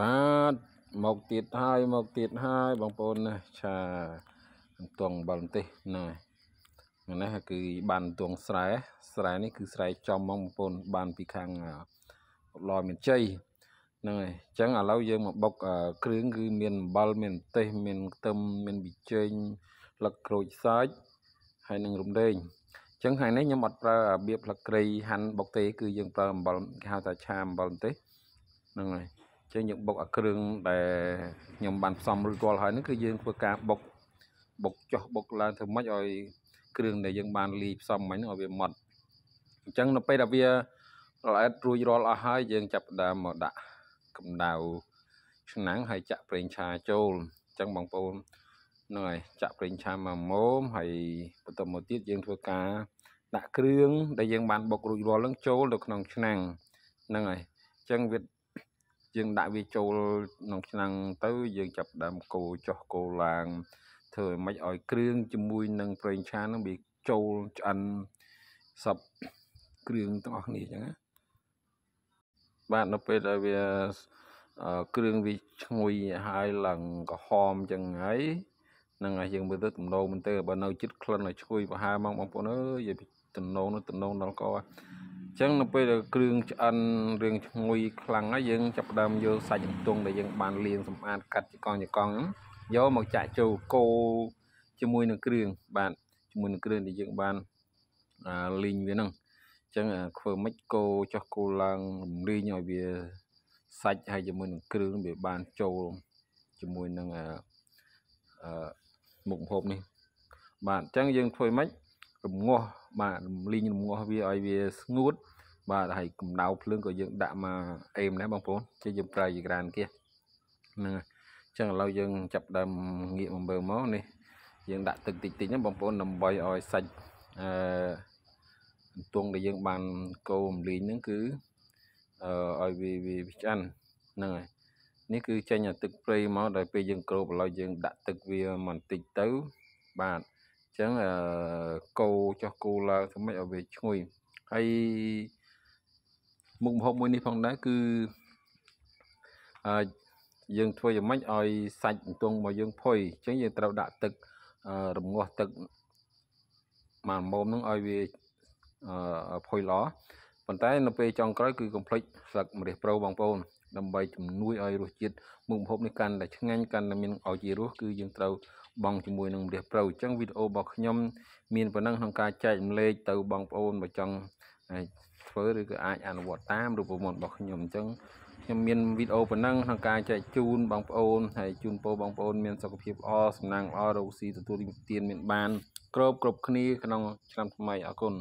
បាទមកទៀតហើយមកទៀតហើយបងប្អូនណាឆាអំទងបលទេសហ្នឹងហើយនេះគឺ បានអំទងស្រែស្រែនេះគឺស្រែចំហ្មងបងប្អូនបានពីខាងឡមានជ័យហ្នឹងហើយអញ្ចឹងឥឡូវយើងមកបុកគ្រឿងគឺមានអំបិលមានម្ទេសមានខ្ទឹមមានប៊ីចេងផ្លឹកក្រូចសាច់ហើយនឹងរំដេងអញ្ចឹងថ្ងៃនេះខ្ញុំអត់ប្រើរបៀបផ្លឹកក្រីហាន់បុកទេ គឺយើងប្រើអំបិលគេហៅថាឆាអំបិលម្ទេសហ្នឹងហើយចឹងយើងបុកអាគ្រឿងដែលខ្ញុំបានផ្សំរួចរាល់ហើយហ្នឹងគឺយើងធ្វើការបុកបុកចុះបុកឡើងធ្វើម៉េចឲ្យគ្រឿងដែលយើង បានលីផ្សំមិញហ្នឹងឲ្យវាម៉ត់អញ្ចឹងនៅពេលដែលវាល្អិតរួចរាល់អស់ហើយយើងចាប់ផ្ដើមមកដាក់កម្ដៅឆ្នាំងហើយចាក់ប្រេងឆាចូលអញ្ចឹងបងប្អូនហ្នឹងហើយចាក់ប្រេងឆាមួយមុំហើយបន្តមកទៀតយើងធ្វើការ ដាក់គ្រឿងដែលយើងបានបុករួចរាល់ហ្នឹងចូលទៅក្នុងឆ្នាំងហ្នឹងហើយអញ្ចឹងវាយើងដាក់វាចូលក្នុងឆ្នាំងទៅយើងចាប់ដើមកូរចោះកូរឡើងធ្វើឲ្យមិនឲ្យគ្រឿងជាមួយនឹងប្រេងឆានឹងវាចូលឆ្អិនសពគ្រឿងទាំងអស់គ្នាអញ្ចឹងណាបាទនៅពេលដែលវាគ្រឿងវាឈ្ងុយហើយឡើងក្រហមអញ្ចឹងហើយនឹងហើយយើងមើលទៅទំនោរមែនទេបើនៅចិត្តក្លិនឲ្យឈ្ងុយប្រហែលមកបងប្អូនអើយទំនោរនោះទំនោរដល់កអញ្ចឹងនៅពេលដែលគ្រឿងឆ្អិនរឿងឈ្ងុយខ្លាំងហើយយើងចាប់ផ្ដើមយកសាច់ន្ទង់ដែលយើង បានលាងសម្អាតកាត់ជាកង់ជាកង់យកមកចាក់ចូលកូរជាមួយនឹងគ្រឿងបាទជាមួយនឹងគ្រឿងដែលយើងបានលីងវាហ្នឹងអញ្ចឹងធ្វើមិចកូរចោះកូរឡើងរំលីងឲ្យវាសាច់ហើយជាមួយនឹងគ្រឿងវាបានចូលជាមួយនឹងអឺមុខម្ហូបនេះបាទអញ្ចឹងយើងធ្វើមិចរងាស់បាទរំលីងរងាស់វាឲ្យវាស្ងួតបាទហើយកម្ដៅភ្លើងក៏យើងដាក់មកអេមដែរបងប្អូនជាយើងប្រើជាក្រានគៀសហ្នឹងហើយចឹងឥឡូវយើងចាប់ដើមងាកមកមើលមកនេះយើងដាក់ទឹកតិចតិចណាបងប្អូនដើម្បីឲ្យសាច់អឺទងដែលយើងបានកូររំលីងហ្នឹងគឺអឺឲ្យវាវាឆ្អិនហ្នឹងហើយនេះគឺចេញទឹកព្រៃមកដល់ពេលយើងគ្របឥឡូវយើងដាក់ទឹកវាបន្តិចទៅបាទចឹងកោចោះគូឡើងធ្វើម៉េចឲ្យវាឈ្ងុយហើយមុខម្ហូបមួយនេះផងដែរគឺអឺយើង ធ្វើយ៉ាងម៉េចឲ្យសាច់អន្ទង់របស់យើងផុយអញ្ចឹងយើងត្រូវដាក់ទឹករងាស់ទឹកមួយមុំហ្នឹងឲ្យវាផុយល្អប៉ុន្តែនៅពេលចុងក្រោយគឺកុំភ្លេចស្លឹកម្រេះប្រូបងប្អូនដើម្បីជំនួយឲ្យរសជាតិមុខម្ហូបនេះកាន់តែឆ្ងាញ់កាន់តែមានឲ្យជារសគឺយើងត្រូវបងជាមួយនឹងម្រះព្រៅអញ្ចឹងវីដេអូរបស់ខ្ញុំ មានប៉ុណ្ណឹងក្នុងការចែករំលែកទៅបងប្អូនបើចង់ធ្វើឬក៏អាចអនុវត្តតាមរូបមន្តរបស់ខ្ញុំអញ្ចឹងខ្ញុំមានវីដេអូប៉ុណ្ណឹងក្នុងការចែកជូនបងប្អូនហើយជូនពរបងប្អូនមានសុខភាពល្អសំណាងល្អរកស៊ីទទួលទានមានបានគ្រប់គ្រប់គ្នាក្នុងឆ្នាំថ្មីអរគុណ